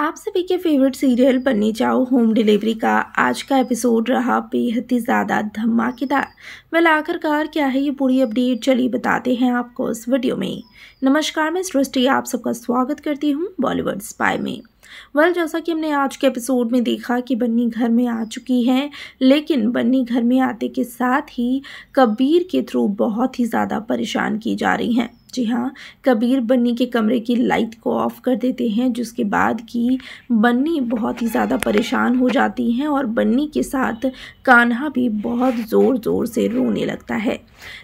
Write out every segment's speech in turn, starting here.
आप सभी के फेवरेट सीरियल बन्नी जाओ होम डिलीवरी का आज का एपिसोड रहा बेहद ही ज़्यादा धमाकेदार वेल आखिरकार क्या है ये पूरी अपडेट चलिए बताते हैं आपको इस वीडियो में नमस्कार मैं सृष्टि आप सबका स्वागत करती हूँ बॉलीवुड स्पाई में वेल well, जैसा कि हमने आज के एपिसोड में देखा कि बन्नी घर में आ चुकी हैं लेकिन बन्नी घर में आते के साथ ही कबीर के थ्रू बहुत ही ज़्यादा परेशान की जा रही हैं जी हाँ कबीर बन्नी के कमरे की लाइट को ऑफ़ कर देते हैं जिसके बाद कि बन्नी बहुत ही ज़्यादा परेशान हो जाती हैं और बन्नी के साथ कान्हा भी बहुत ज़ोर ज़ोर से रोने लगता है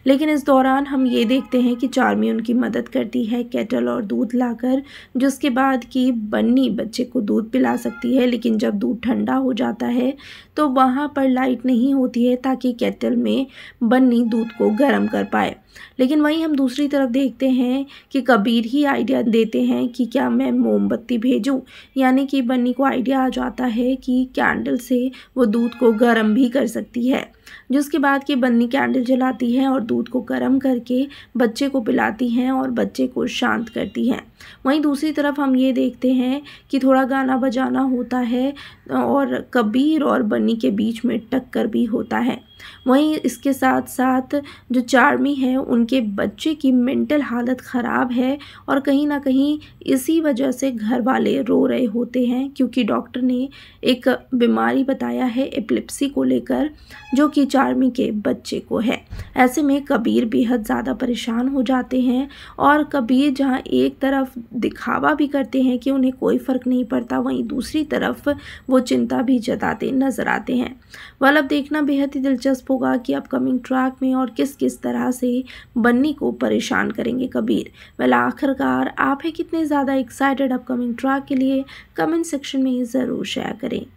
लेकिन इस दौरान हम ये देखते हैं कि चार्मी उनकी मदद करती है केटल और दूध लाकर जिसके बाद कि बन्नी बच्चे को दूध पिला सकती है लेकिन जब दूध ठंडा हो जाता है तो वहाँ पर लाइट नहीं होती है ताकि केटल में बन्नी दूध को गर्म कर पाए लेकिन वहीं हम दूसरी तरफ देख देखते हैं कि कबीर ही आइडिया देते हैं कि क्या मैं मोमबत्ती भेजूं यानी कि बन्नी को आइडिया आ जाता है कि कैंडल से वो दूध को गर्म भी कर सकती है जो उसके बाद की बन्नी कैंडल जलाती है और दूध को गर्म करके बच्चे को पिलाती हैं और बच्चे को शांत करती हैं वहीं दूसरी तरफ हम ये देखते हैं कि थोड़ा गाना बजाना होता है और कबीर और बन्नी के बीच में टक्कर भी होता है वहीं इसके साथ साथ जो चार्मी है उनके बच्चे की मेंटल हालत ख़राब है और कहीं ना कहीं इसी वजह से घर वाले रो रहे होते हैं क्योंकि डॉक्टर ने एक बीमारी बताया है एपलिप्सी को लेकर जो कि चार्मी के बच्चे को है ऐसे में कबीर बेहद ज़्यादा परेशान हो जाते हैं और कबीर जहाँ एक तरफ दिखावा भी करते हैं कि उन्हें कोई फ़र्क नहीं पड़ता वहीं दूसरी तरफ वो चिंता भी जताते नज़र आते हैं वाल अब देखना बेहद ही दिलचस्प होगा कि अपकमिंग ट्रैक में और किस किस तरह से बन्नी को परेशान करेंगे कबीर वाल आखिरकार आप है कितने ज़्यादा एक्साइटेड अपकमिंग ट्रैक के लिए कमेंट सेक्शन में ज़रूर शेयर करें